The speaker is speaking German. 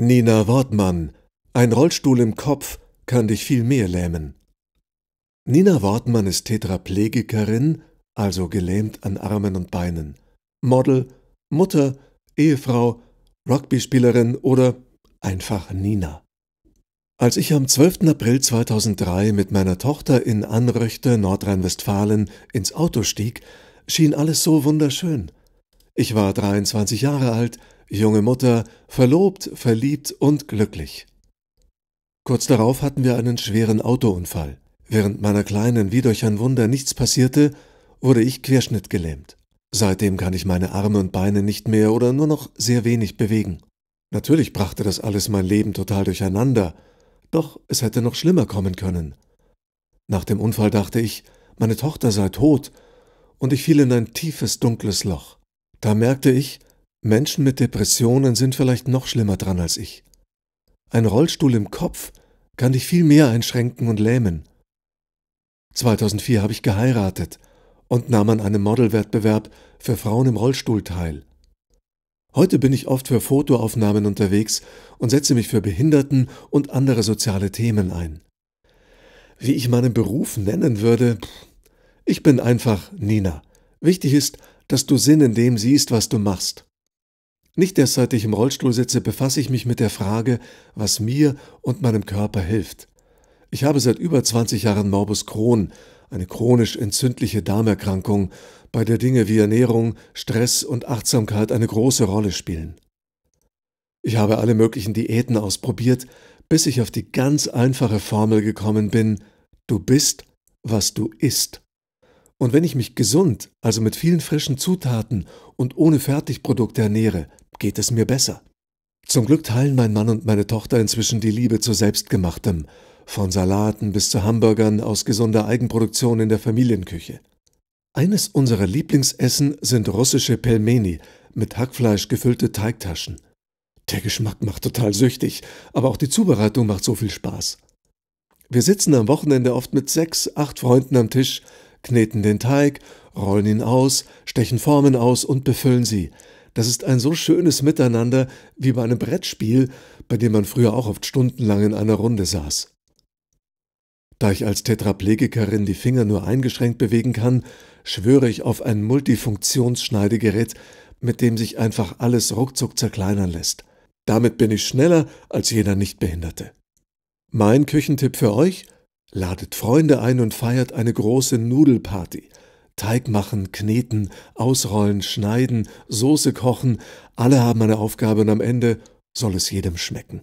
Nina Wortmann, ein Rollstuhl im Kopf kann dich viel mehr lähmen. Nina Wortmann ist Tetraplegikerin, also gelähmt an Armen und Beinen, Model, Mutter, Ehefrau, Rugbyspielerin oder einfach Nina. Als ich am 12. April 2003 mit meiner Tochter in Anröchte, Nordrhein-Westfalen, ins Auto stieg, schien alles so wunderschön. Ich war 23 Jahre alt, junge Mutter, verlobt, verliebt und glücklich. Kurz darauf hatten wir einen schweren Autounfall. Während meiner Kleinen wie durch ein Wunder nichts passierte, wurde ich querschnittgelähmt. Seitdem kann ich meine Arme und Beine nicht mehr oder nur noch sehr wenig bewegen. Natürlich brachte das alles mein Leben total durcheinander, doch es hätte noch schlimmer kommen können. Nach dem Unfall dachte ich, meine Tochter sei tot, und ich fiel in ein tiefes, dunkles Loch. Da merkte ich, Menschen mit Depressionen sind vielleicht noch schlimmer dran als ich. Ein Rollstuhl im Kopf kann dich viel mehr einschränken und lähmen. 2004 habe ich geheiratet und nahm an einem Modelwettbewerb für Frauen im Rollstuhl teil. Heute bin ich oft für Fotoaufnahmen unterwegs und setze mich für Behinderten und andere soziale Themen ein. Wie ich meinen Beruf nennen würde, ich bin einfach Nina. Wichtig ist, dass du Sinn in dem siehst, was du machst. Nicht erst seit ich im Rollstuhl sitze, befasse ich mich mit der Frage, was mir und meinem Körper hilft. Ich habe seit über 20 Jahren Morbus Crohn, eine chronisch entzündliche Darmerkrankung, bei der Dinge wie Ernährung, Stress und Achtsamkeit eine große Rolle spielen. Ich habe alle möglichen Diäten ausprobiert, bis ich auf die ganz einfache Formel gekommen bin, du bist, was du isst. Und wenn ich mich gesund, also mit vielen frischen Zutaten und ohne Fertigprodukte ernähre, geht es mir besser. Zum Glück teilen mein Mann und meine Tochter inzwischen die Liebe zu selbstgemachtem, von Salaten bis zu Hamburgern aus gesunder Eigenproduktion in der Familienküche. Eines unserer Lieblingsessen sind russische Pelmeni, mit Hackfleisch gefüllte Teigtaschen. Der Geschmack macht total süchtig, aber auch die Zubereitung macht so viel Spaß. Wir sitzen am Wochenende oft mit sechs, acht Freunden am Tisch, kneten den Teig, rollen ihn aus, stechen Formen aus und befüllen sie. Das ist ein so schönes Miteinander wie bei einem Brettspiel, bei dem man früher auch oft stundenlang in einer Runde saß. Da ich als Tetraplegikerin die Finger nur eingeschränkt bewegen kann, schwöre ich auf ein Multifunktionsschneidegerät, mit dem sich einfach alles ruckzuck zerkleinern lässt. Damit bin ich schneller als jeder Nichtbehinderte. Mein Küchentipp für euch – Ladet Freunde ein und feiert eine große Nudelparty. Teig machen, kneten, ausrollen, schneiden, Soße kochen, alle haben eine Aufgabe und am Ende soll es jedem schmecken.